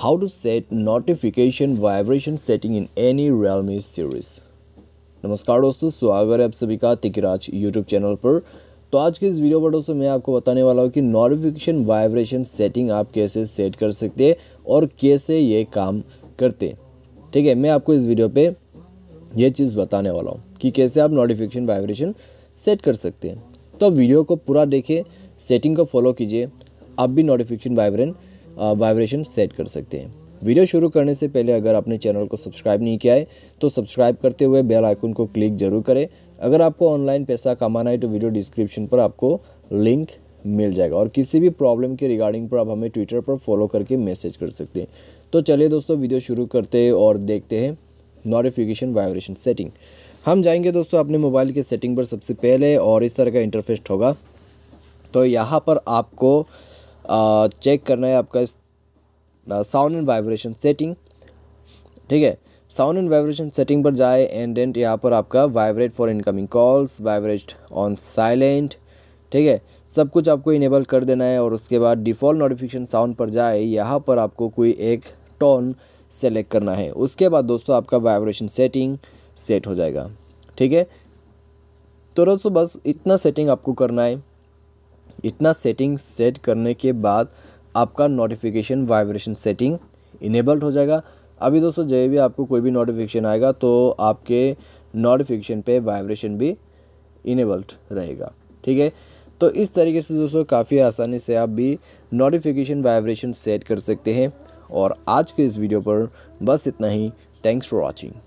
how to set notification vibration setting in any Realme series नमस्कार दोस्तों स्वागत है आप सभी का तिकराज यूट्यूब चैनल पर तो आज के इस वीडियो पर दोस्तों मैं आपको बताने वाला हूँ कि नोटिफिकेशन वाइब्रेशन सेटिंग आप कैसे सेट कर सकते हैं और कैसे ये काम करते ठीक है मैं आपको इस वीडियो पे ये चीज़ बताने वाला हूँ कि कैसे आप नोटिफिकेशन वाइब्रेशन सेट कर सकते हैं तो वीडियो को पूरा देखें सेटिंग को फॉलो कीजिए आप भी नोटिफिकेशन वाइब्रेंट वाइब्रेशन सेट कर सकते हैं वीडियो शुरू करने से पहले अगर आपने चैनल को सब्सक्राइब नहीं किया है तो सब्सक्राइब करते हुए बेल आइकन को क्लिक जरूर करें अगर आपको ऑनलाइन पैसा कमाना है तो वीडियो डिस्क्रिप्शन पर आपको लिंक मिल जाएगा और किसी भी प्रॉब्लम के रिगार्डिंग पर आप हमें ट्विटर पर फॉलो करके मैसेज कर सकते हैं तो चलिए दोस्तों वीडियो शुरू करते हैं और देखते हैं नोटिफिकेशन वाइब्रेशन सेटिंग हम जाएंगे दोस्तों अपने मोबाइल के सेटिंग पर सबसे पहले और इस तरह का इंटरफेस्ट होगा तो यहाँ पर आपको चेक करना है आपका साउंड एंड वाइब्रेशन सेटिंग ठीक है साउंड एंड वाइब्रेशन सेटिंग पर जाए एंड एंड यहाँ पर आपका vibrate for incoming calls vibrate on silent ठीक है सब कुछ आपको इनेबल कर देना है और उसके बाद डिफ़ॉल्ट नोटिफिकेशन साउंड पर जाए यहाँ पर आपको कोई एक टोन सेलेक्ट करना है उसके बाद दोस्तों आपका वाइब्रेशन सेटिंग सेट हो जाएगा ठीक है तो दोस्तों बस इतना सेटिंग आपको करना है इतना सेटिंग सेट करने के बाद आपका नोटिफिकेशन वाइब्रेशन सेटिंग इनेबल्ड हो जाएगा अभी दोस्तों जब भी आपको कोई भी नोटिफिकेशन आएगा तो आपके नोटिफिकेशन पे वाइब्रेशन भी इनेबल्ड रहेगा ठीक है तो इस तरीके से दोस्तों काफ़ी आसानी से आप भी नोटिफिकेशन वाइब्रेशन सेट कर सकते हैं और आज के इस वीडियो पर बस इतना ही थैंक्स फॉर वॉचिंग